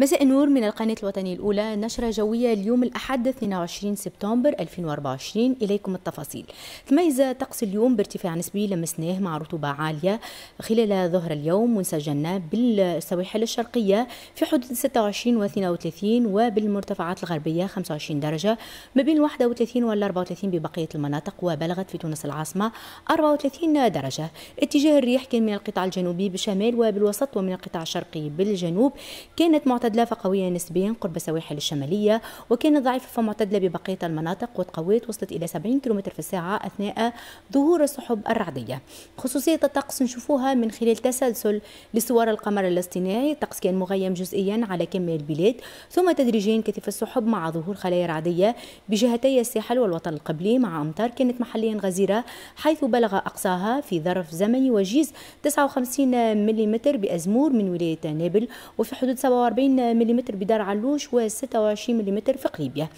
مساء النور من القناة الوطنية الأولى نشرة جوية اليوم الأحد 22 سبتمبر 2024 إليكم التفاصيل تميز طقس اليوم بارتفاع نسبي لمسناه مع رطوبة عالية خلال ظهر اليوم ونسجلنا بالسواحل الشرقية في حدود 26 و 32 وبالمرتفعات الغربية 25 درجة ما بين 31 و 34 ببقية المناطق وبلغت في تونس العاصمة 34 درجة اتجاه الريح كان من القطاع الجنوبي بالشمال وبالوسط ومن القطاع الشرقي بالجنوب كانت معتدلة معتدلة فقوية نسبيا قرب السواحل الشمالية وكانت ضعيفة فمعتدلة ببقية المناطق وتقويت وصلت إلى 70 كم في الساعة أثناء ظهور السحب الرعدية خصوصية الطقس نشوفوها من خلال تسلسل لصور القمر الاصطناعي الطقس كان مغيم جزئيا على كم البلاد ثم تدريجيا كثف السحب مع ظهور خلايا رعدية بجهتي الساحل والوطن القبلي مع أمطار كانت محليا غزيرة حيث بلغ أقصاها في ظرف زمني وجيز 59 ملم بأزمور من ولاية نابل وفي حدود 47 ملم بدار علوش و 26 ملم في قليبيه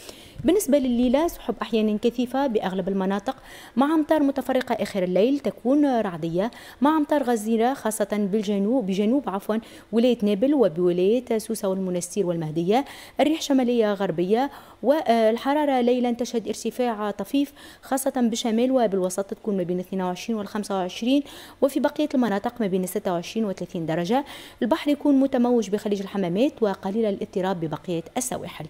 بالنسبة لليلة سحب أحيانا كثيفة بأغلب المناطق مع أمطار متفرقة آخر الليل تكون رعدية مع أمطار غزيرة خاصة بالجنوب بجنوب عفوا ولاية نابل وبولاية سوسة والمنستير والمهدية الريح شمالية غربية والحرارة ليلا تشهد ارتفاع طفيف خاصة بالشمال وبالوسط تكون ما بين 22 و 25 وفي بقية المناطق ما بين 26 و 30 درجة البحر يكون متموج بخليج الحمامات وقليل الاضطراب ببقية السواحل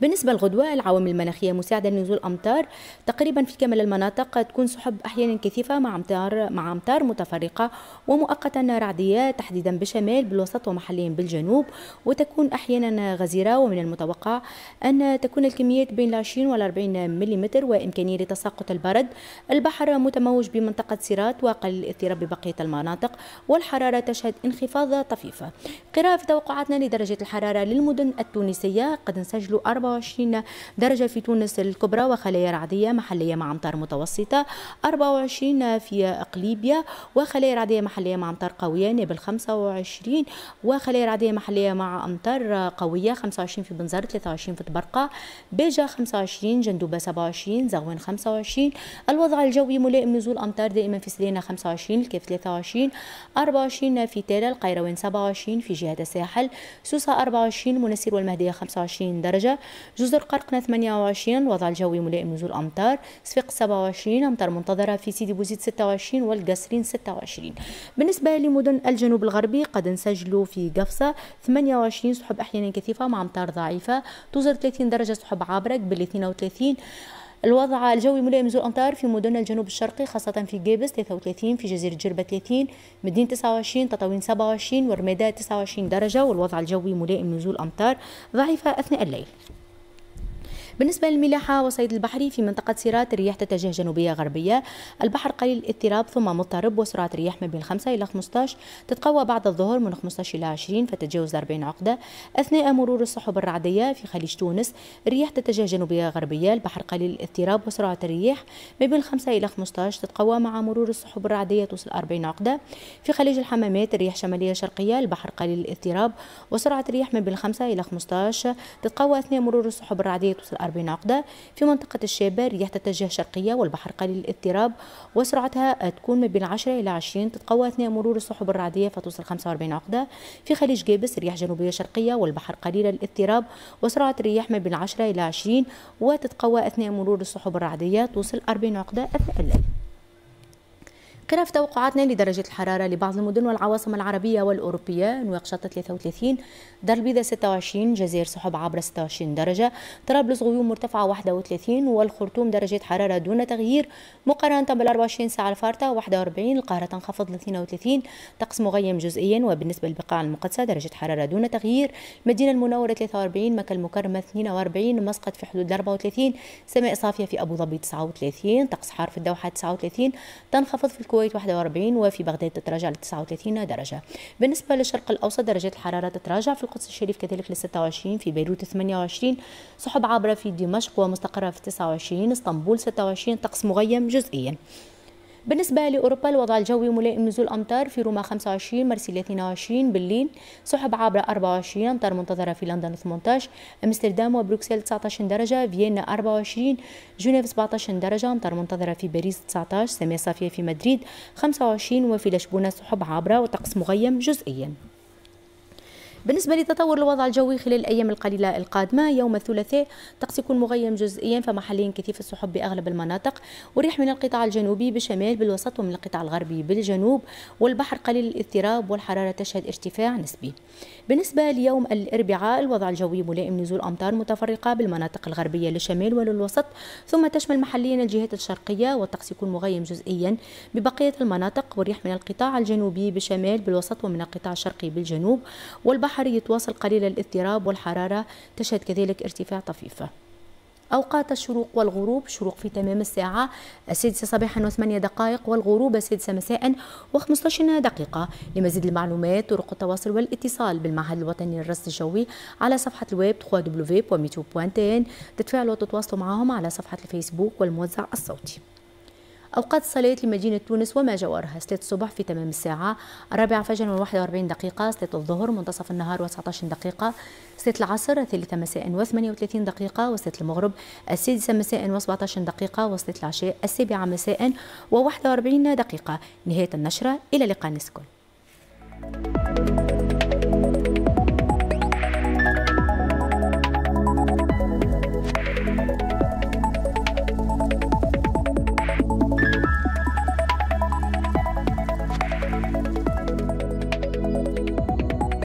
بالنسبه للغدوة العوامل المناخيه مساعده لنزول امطار تقريبا في كامل المناطق تكون سحب احيانا كثيفه مع امطار مع امطار متفرقه ومؤقتا رعدية تحديدا بالشمال بالوسط ومحليا بالجنوب وتكون احيانا غزيره ومن المتوقع ان تكون الكميات بين 20 و 40 ملم وامكانيه لتساقط البرد البحر متموج بمنطقه سيرات وقليل الاضطراب ببقيه المناطق والحراره تشهد انخفاض طفيفه قراءه في توقعاتنا لدرجه الحراره للمدن التونسيه قد نسجلوا 24 درجة في تونس الكبرى وخلايا رعدية محلية مع أمطار متوسطة 24 في أقليبيا وخلايا رعدية محلية مع أمطار قوية نابل 25 وخلايا رعدية محلية مع أمطار قوية 25 في بنزرت 23 في تبرقة بيجا 25 جندوبة 27 زغوان 25 الوضع الجوي ملائم نزول أمطار دائما في سلينا 25 الكاف 23 24 في تالا القيروان 27 في جهة الساحل سوسة 24 منسير والمهدية 25 درجة جزر قرقنة 28 وضع الجوي ملائم نزول أمطار صفاقس 27 أمطار منتظرة في سيدي بوزيد 26 والقصرين 26 بالنسبة لمدن الجنوب الغربي قد نسجلوا في قفصة 28 سحب أحيانا كثيفة مع أمطار ضعيفة توزر 30 درجة سحب عابرة قبل 32 الوضع الجوي ملائم ذو الامطار في مدن الجنوب الشرقي خاصه في جيبس 33 في جزيره جربه 30 مدين 29 تطاوين 27 ورميدات 29 درجه والوضع الجوي ملائم نزول امطار ضعيفه اثناء الليل بالنسبة للملاحة وصيد البحري في منطقة سيرات الرياح تتجه جنوبية غربية البحر قليل الاضطراب ثم مضطرب وسرعة الرياح ما بين 5 إلى 15 تتقوى بعد الظهر من 15 إلى 20 فتتجاوز 40 عقدة أثناء مرور السحب الرعدية في خليج تونس الرياح تتجه جنوبية غربية البحر قليل الاضطراب وسرعة الرياح ما بين 5 إلى 15 تتقوى مع مرور السحب الرعدية توصل 40 عقدة في خليج الحمامات الرياح شمالية شرقية البحر قليل الاضطراب وسرعة الرياح ما بين 5 إلى 15 تتقوى أثناء مرور السحب الرعدية توصل 40 عقدة في منطقة الشابة رياح تتجه شرقية والبحر قليل الاضطراب وسرعتها تكون ما بين 10 إلى 20 تتقوى أثناء مرور السحب الرعدية فتوصل 45 عقدة في خليج جابس رياح جنوبية شرقية والبحر قليل الاضطراب وسرعة الرياح ما بين 10 إلى 20 وتتقوى أثناء مرور السحب الرعدية توصل 40 عقدة أثناء الليل قراءة توقعاتنا لدرجة الحرارة لبعض المدن والعواصم العربية والأوروبية نواق شطة 33 دار البيضاء 26 جزائر سحب عبر 26 درجة طرابلس غيوم مرتفعة 31 والخرطوم درجة حرارة دون تغيير مقارنة بال 24 ساعة الفارتة 41 القاهرة تنخفض 32 طقس مغيم جزئيا وبالنسبة للبقاع المقدسة درجة حرارة دون تغيير المدينة المنورة 43 مكة المكرمة 42 مسقط في حدود 34 سماء صافية في أبو ظبي 39 طقس حار في الدوحة 39 تنخفض في الكو الكويت 41 وفي بغداد تتراجع ل 39 درجة بالنسبة للشرق الأوسط درجات الحرارة تتراجع في القدس الشريف كذلك ل 26 في بيروت 28 سحب عابرة في دمشق ومستقرة في 29 اسطنبول 26 طقس مغيم جزئيا بالنسبة لأوروبا الوضع الجوي ملائم نزول أمطار في روما 25 مرسيليا 22 برلين سحب عبر 24 أمطار منتظرة في لندن 18 أمستردام وبروكسل 19 درجة فيينا 24 جنيف 17 درجة أمطار منتظرة في باريس 19 سماء صافية في مدريد 25 وفي لشبونة سحب عابرة وطقس مغيم جزئيا بالنسبة لتطور الوضع الجوي خلال الأيام القليلة القادمة يوم الثلاثاء الطقس يكون مغيم جزئيا فمحليا كثيف السحب بأغلب المناطق والريح من القطاع الجنوبي بالشمال بالوسط ومن القطاع الغربي بالجنوب والبحر قليل الاضطراب والحرارة تشهد ارتفاع نسبي بالنسبة ليوم الأربعاء الوضع الجوي ملائم نزول أمطار متفرقة بالمناطق الغربية للشمال وللوسط ثم تشمل محليا الجهات الشرقية والطقس يكون مغيم جزئيا ببقية المناطق والريح من القطاع الجنوبي بالشمال بالوسط ومن القطاع الشرقي بالجنوب والبحر البحر يتواصل قليل الاضطراب والحرارة تشهد كذلك ارتفاع طفيفة أوقات الشروق والغروب شروق في تمام الساعة السادسة صباحا وثمانية دقائق والغروب السادسة مساء و15 دقيقة لمزيد المعلومات طرق التواصل والاتصال بالمعهد الوطني للرصد الجوي على صفحة الويب www.meteo.tn تتفاعلوا وتتواصلوا معهم على صفحة الفيسبوك والموزع الصوتي أوقات صلاة لمدينة تونس وما جوارها صلاة الصبح في تمام الساعة الرابعة فجرا و41 دقيقة صلاة الظهر منتصف النهار و19 دقيقة صلاة العصر الثالثة مساء و38 دقيقة وصلاة المغرب السادسة مساء و17 دقيقة وصلاة العشاء السابعة مساء و41 دقيقة نهاية النشرة إلى لقاء Thank you.